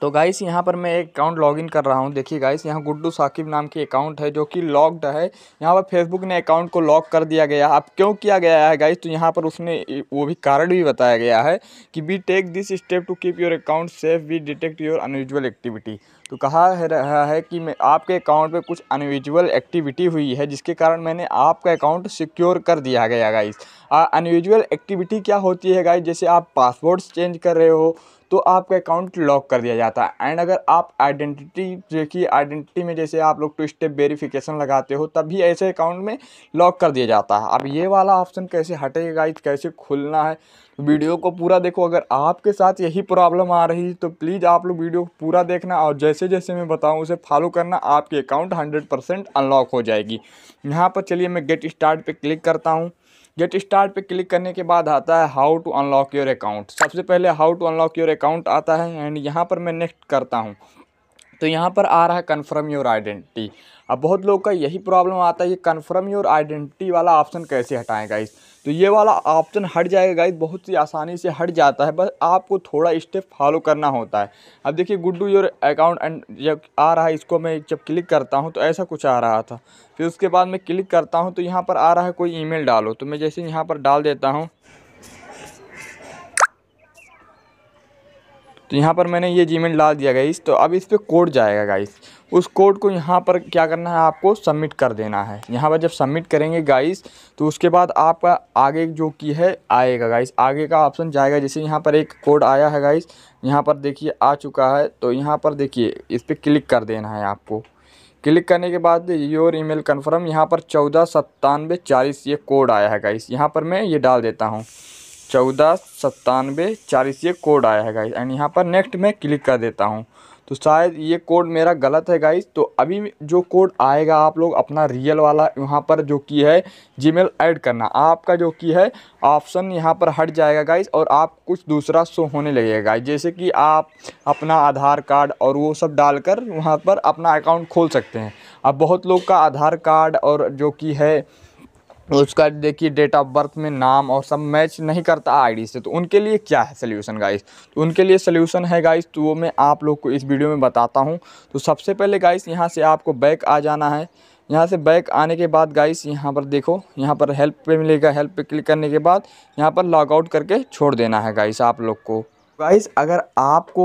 तो गाइस यहाँ पर मैं एक अकाउंट लॉगिन कर रहा हूँ देखिए गाइस यहाँ गुड्डू साकिब नाम की अकाउंट है जो कि लॉक्ड है यहाँ पर फेसबुक ने अकाउंट को लॉक कर दिया गया अब क्यों किया गया है गाइस तो यहाँ पर उसने वो भी कारण भी बताया गया है कि we take this step to keep your account safe we detect your unusual activity तो कहा है रहा है कि मैं आपके अकाउंट पर कुछ अनयूजल एक्टिविटी हुई है जिसके कारण मैंने आपका अकाउंट सिक्योर कर दिया गया गाइस अनयूजल एक्टिविटी क्या होती है गाइस जैसे आप पासवर्ड्स चेंज कर रहे हो तो आपका अकाउंट लॉक कर दिया जाता है एंड अगर आप आइडेंटिटी देखिए आइडेंटिटी में जैसे आप लोग टू स्टेप वेरिफिकेशन लगाते हो तभी ऐसे अकाउंट में लॉक कर दिया जाता है अब ये वाला ऑप्शन कैसे हटेगा इस कैसे खुलना है वीडियो तो को पूरा देखो अगर आपके साथ यही प्रॉब्लम आ रही तो प्लीज़ आप लोग वीडियो को पूरा देखना और जैसे जैसे मैं बताऊँ उसे फॉलो करना आपके अकाउंट हंड्रेड परसेंट अनलॉक हो जाएगी यहाँ पर चलिए मैं गेट स्टार्ट पर क्लिक करता हूँ गेट स्टार्ट पे क्लिक करने के बाद आता है how to unlock your account सबसे पहले how to unlock your account आता है एंड यहाँ पर मैं नेक्स्ट करता हूँ तो यहाँ पर आ रहा है कन्फर्म योर आइडेंटिटी अब बहुत लोग का यही प्रॉब्लम आता है कि कन्फर्म योर आइडेंटिटी वाला ऑप्शन कैसे हटाएं गाइस तो ये वाला ऑप्शन हट जाएगा गाइस बहुत ही आसानी से हट जाता है बस आपको थोड़ा स्टेप फॉलो करना होता है अब देखिए गुड्डू योर अकाउंट एंड जब आ रहा है इसको मैं जब क्लिक करता हूँ तो ऐसा कुछ आ रहा था फिर उसके बाद मैं क्लिक करता हूँ तो यहाँ पर आ रहा है कोई ई डालो तो मैं जैसे यहाँ पर डाल देता हूँ तो यहाँ पर मैंने ये जीमेल डाल दिया गाइस तो अब इस पर कोड जाएगा गाइस उस कोड को यहाँ पर क्या करना है आपको सबमिट कर देना है यहाँ पर जब सबमिट करेंगे गाइस तो उसके बाद आपका आगे जो की है आएगा गाइस आगे का ऑप्शन जाएगा जैसे यहाँ पर एक कोड आया है गाइस यहाँ पर देखिए आ चुका है तो यहाँ पर देखिए इस पर क्लिक कर देना है आपको क्लिक करने के बाद योर ई मेल कन्फर्म यहाँ पर चौदह सत्तानवे चालीस ये कोड आया है गाइस यहाँ पर मैं ये डाल देता हूँ चौदह सत्तानवे चालीस ये कोड आया है गाइस एंड यहाँ पर नेक्स्ट में क्लिक कर देता हूँ तो शायद ये कोड मेरा गलत है गाइस तो अभी जो कोड आएगा आप लोग अपना रियल वाला यहाँ पर जो की है जीमेल ऐड करना आपका जो की है ऑप्शन यहाँ पर हट जाएगा गाइस और आप कुछ दूसरा शो होने लगेगा गाइस जैसे कि आप अपना आधार कार्ड और वो सब डालकर वहाँ पर अपना अकाउंट खोल सकते हैं अब बहुत लोग का आधार कार्ड और जो कि है उसका देखिए डेट ऑफ बर्थ में नाम और सब मैच नहीं करता आईडी से तो उनके लिए क्या है सोल्यूशन गाइस तो उनके लिए सोल्यूशन है गाइस तो वो मैं आप लोग को इस वीडियो में बताता हूँ तो सबसे पहले गाइस यहाँ से आपको बैक आ जाना है यहाँ से बैक आने के बाद गाइस यहाँ पर देखो यहाँ पर हेल्प पे मिलेगा हेल्प पे क्लिक करने के बाद यहाँ पर लॉग आउट करके छोड़ देना है गाइस आप लोग को गाइस अगर आपको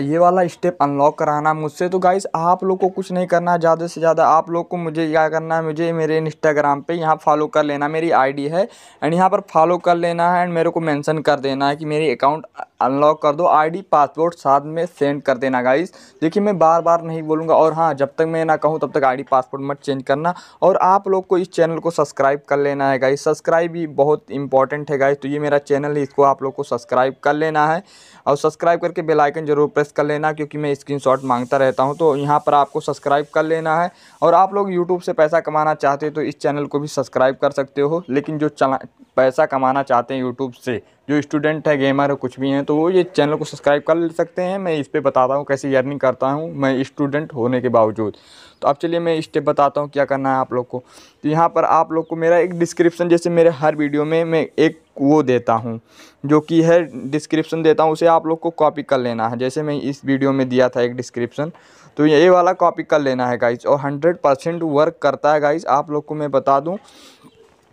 ये वाला स्टेप अनलॉक कराना मुझसे तो गाइस आप लोग को कुछ नहीं करना ज़्यादा से ज़्यादा आप लोग को मुझे क्या करना है मुझे मेरे इंस्टाग्राम पे यहाँ फॉलो कर लेना मेरी आईडी है एंड यहाँ पर फॉलो कर लेना है एंड मेरे को मेंशन कर देना है कि मेरी अकाउंट अनलॉक कर दो आईडी पासवर्ड साथ में सेंड कर देना गाइस देखिए मैं बार बार नहीं बोलूँगा और हाँ जब तक मैं ना कहूँ तब तक आईडी पासवर्ड मत चेंज करना और आप लोग को इस चैनल को सब्सक्राइब कर लेना है गाइस सब्सक्राइब भी बहुत इंपॉर्टेंट है गाइस तो ये मेरा चैनल है इसको आप लोग को सब्सक्राइब कर लेना है और सब्सक्राइब करके बेलाइकन ज़रूर प्रेस कर लेना क्योंकि मैं स्क्रीन मांगता रहता हूँ तो यहाँ पर आपको सब्सक्राइब कर लेना है और आप लोग यूट्यूब से पैसा कमाना चाहते हो तो इस चैनल को भी सब्सक्राइब कर सकते हो लेकिन जो चला पैसा कमाना चाहते हैं यूट्यूब से जो स्टूडेंट है गेमर है कुछ भी हैं तो वो ये चैनल को सब्सक्राइब कर ले सकते हैं मैं इस पर बताता हूँ कैसे अर्निंग करता हूँ मैं स्टूडेंट होने के बावजूद तो अब चलिए मैं स्टेप बताता हूँ क्या करना है आप लोग को तो यहाँ पर आप लोग को मेरा एक डिस्क्रिप्शन जैसे मेरे हर वीडियो में मैं एक वो देता हूँ जो कि है डिस्क्रिप्शन देता हूँ उसे आप लोग को कॉपी कर लेना है जैसे मैं इस वीडियो में दिया था एक डिस्क्रिप्शन तो ये वाला कॉपी कर लेना है गाइज और हंड्रेड परसेंट वर्क करता है गाइज आप लोग को मैं बता दूँ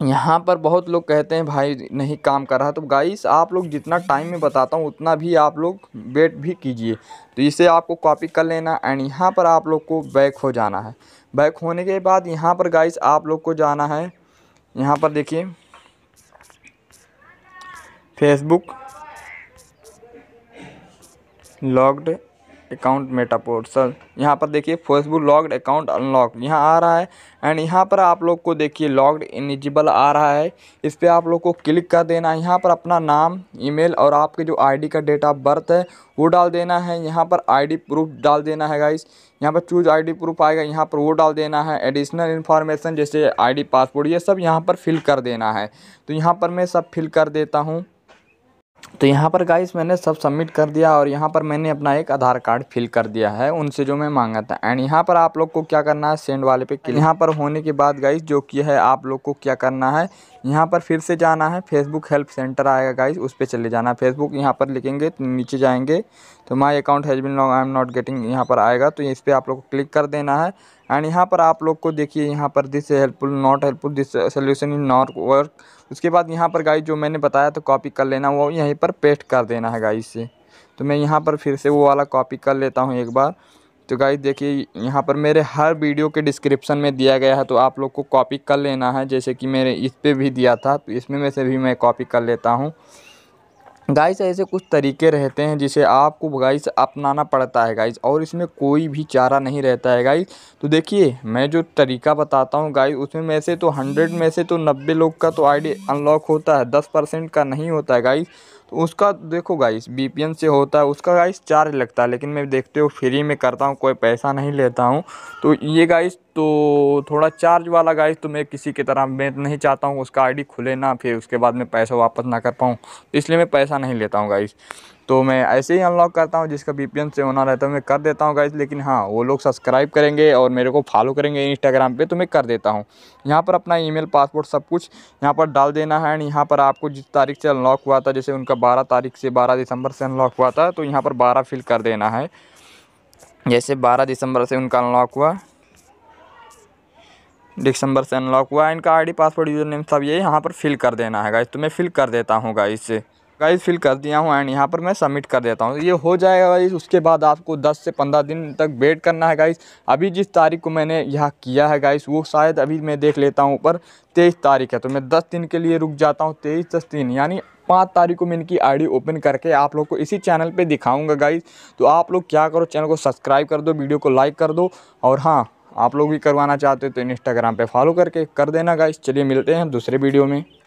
यहाँ पर बहुत लोग कहते हैं भाई नहीं काम कर रहा तो गाइस आप लोग जितना टाइम में बताता हूँ उतना भी आप लोग वेट भी कीजिए तो इसे आपको कॉपी कर लेना एंड यहाँ पर आप लोग को बैक हो जाना है बैक होने के बाद यहाँ पर गाइस आप लोग को जाना है यहाँ पर देखिए फेसबुक लॉग्ड अकाउंट मेटापोर्सल यहाँ पर देखिए फेसबुक लॉग्ड अकाउंट अनलॉक यहाँ आ रहा है एंड यहाँ पर आप लोग को देखिए लॉग्ड इनिजिबल आ रहा है इस पर आप लोग को क्लिक कर देना है यहाँ पर अपना नाम ईमेल और आपके जो आईडी का डेट ऑफ बर्थ है वो डाल देना है यहाँ पर आईडी प्रूफ डाल देना है गाइस यहाँ पर चूज आईडी प्रूफ आएगा यहाँ पर वो डाल देना है एडिशनल इन्फॉर्मेशन जैसे आई पासपोर्ट ये सब यहाँ पर फिल कर देना है तो यहाँ पर मैं सब फिल कर देता हूँ तो यहाँ पर गाइस मैंने सब सबमिट कर दिया और यहाँ पर मैंने अपना एक आधार कार्ड फिल कर दिया है उनसे जो मैं मांगा था एंड यहाँ पर आप लोग को क्या करना है सेंड वाले पे क्लिक यहाँ पर होने के बाद गाइस जो कि है आप लोग को क्या करना है यहाँ पर फिर से जाना है फेसबुक हेल्प सेंटर आएगा गाइस उस पर चले जाना है फेसबुक यहाँ पर लिखेंगे तो नीचे जाएंगे तो my account has been long I am not getting यहाँ पर आएगा तो इस पर आप लोग को क्लिक कर देना है एंड यहाँ पर आप लोग को देखिए यहाँ पर this helpful not helpful this solution in not work उसके बाद यहाँ पर गाइस जो मैंने बताया तो कॉपी कर लेना वो यहीं पर पेस्ट कर देना है गाइस से तो मैं यहाँ पर फिर से वो वाला कॉपी कर लेता हूँ एक बार तो गाइस देखिए यहाँ पर मेरे हर वीडियो के डिस्क्रिप्शन में दिया गया है तो आप लोग को कॉपी कर लेना है जैसे कि मेरे इस पर भी दिया था तो इसमें में से भी मैं कॉपी कर लेता हूँ गाइस ऐसे कुछ तरीके रहते हैं जिसे आपको गाइस अपनाना पड़ता है गाइस और इसमें कोई भी चारा नहीं रहता है गाइस तो देखिए मैं जो तरीका बताता हूँ गाइस उसमें में से तो हंड्रेड में से तो नब्बे लोग का तो आईडी अनलॉक होता है दस परसेंट का नहीं होता है गाइस तो उसका देखो गाइस बी से होता है उसका गाइस चार्ज लगता है लेकिन मैं देखते हो फ्री में करता हूँ कोई पैसा नहीं लेता हूँ तो ये गाइस तो थोड़ा चार्ज वाला गाइस तो मैं किसी की तरह मैं नहीं चाहता हूँ उसका आईडी खुले ना फिर उसके बाद मैं पैसा वापस ना कर पाऊँ इसलिए मैं पैसा नहीं लेता हूँ गाइस तो मैं ऐसे ही अनलॉक करता हूँ जिसका बी से होना रहता है मैं कर देता हूँ गाइज लेकिन हाँ वो लोग सब्सक्राइब करेंगे और मेरे को फॉलो करेंगे इंस्टाग्राम पे तो मैं कर देता हूँ यहाँ पर अपना ईमेल पासपोर्ट सब कुछ यहाँ पर डाल देना है एंड यहाँ पर आपको जिस तारीख से अनलॉक हुआ था जैसे उनका बारह तारीख से बारह दिसंबर से अनलॉक हुआ था तो यहाँ पर बारह फिल कर देना है जैसे बारह दिसंबर से उनका अनलॉक हुआ दिसंबर से अनलॉक हुआ इनका आईडी पासपोर्ट यूज़र नेम सब ये यहाँ पर फिल कर देना है गाइस तो मैं फिल कर देता हूँ गाइस गाइज फिल कर दिया हूँ एंड यहाँ पर मैं सबमिट कर देता हूँ ये हो जाएगा गाइज़ उसके बाद आपको 10 से 15 दिन तक वेट करना है गाइस अभी जिस तारीख को मैंने यहाँ किया है गाइस वो शायद अभी मैं देख लेता हूँ ऊपर तेईस तारीख है तो मैं दस दिन के लिए रुक जाता हूँ तेईस दस दिन यानी पाँच तारीख को मैं इनकी आईडी ओपन करके आप लोग को इसी चैनल पर दिखाऊँगा गाइज तो आप लोग क्या करो चैनल को सब्सक्राइब कर दो वीडियो को लाइक कर दो और हाँ आप लोग भी करवाना चाहते हो तो इंस्टाग्राम पर फॉलो करके कर देना गाइस चलिए मिलते हैं दूसरे वीडियो में